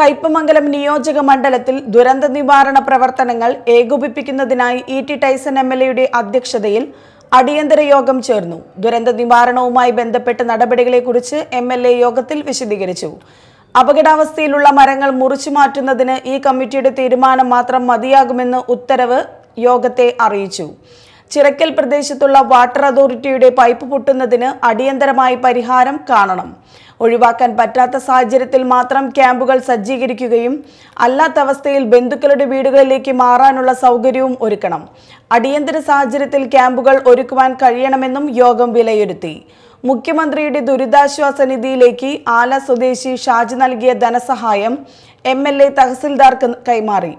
കയ്പമംഗലം നിയോജക മണ്ഡലത്തിൽ ദുരന്ത നിവാരണ പ്രവർത്തനങ്ങൾ ഏകോപിപ്പിക്കുന്നതിനായി E T Tyson M L എയുടെ അധ്യക്ഷതയിൽ അടിയന്തര യോഗം ചേർന്നു ദുരന്ത നിവാരണവുമായി ബന്ധപ്പെട്ട നടപടികളെക്കുറിച്ച് എം എൽ എ യോഗത്തിൽ വിശദീകരിച്ചു അപകടാവസ്ഥയിലുള്ള മരങ്ങൾ മുറിച്ചു മാറ്റുന്നതിന് ഈ കമ്മിറ്റിയുടെ തീരുമാനം മാത്രം മതിയാകുമെന്ന് ഉത്തരവ് യോഗത്തെ അറിയിച്ചു ചിറക്കൽ പ്രദേശത്തുള്ള വാട്ടർ അതോറിറ്റിയുടെ പൈപ്പ് പൊട്ടുന്നതിന് അടിയന്തരമായി പരിഹാരം കാണണം ഒഴിവാക്കാൻ പറ്റാത്ത സാഹചര്യത്തിൽ മാത്രം ക്യാമ്പുകൾ സജ്ജീകരിക്കുകയും അല്ലാത്ത അവസ്ഥയിൽ ബന്ധുക്കളുടെ വീടുകളിലേക്ക് മാറാനുള്ള സൗകര്യവും ഒരുക്കണം അടിയന്തര സാഹചര്യത്തിൽ ക്യാമ്പുകൾ ഒരുക്കുവാൻ കഴിയണമെന്നും യോഗം വിലയിരുത്തി മുഖ്യമന്ത്രിയുടെ ദുരിതാശ്വാസ നിധിയിലേക്ക് ആല സ്വദേശി ഷാജി നൽകിയ ധനസഹായം എം എൽ എ തഹസിൽദാർക്ക് കൈമാറി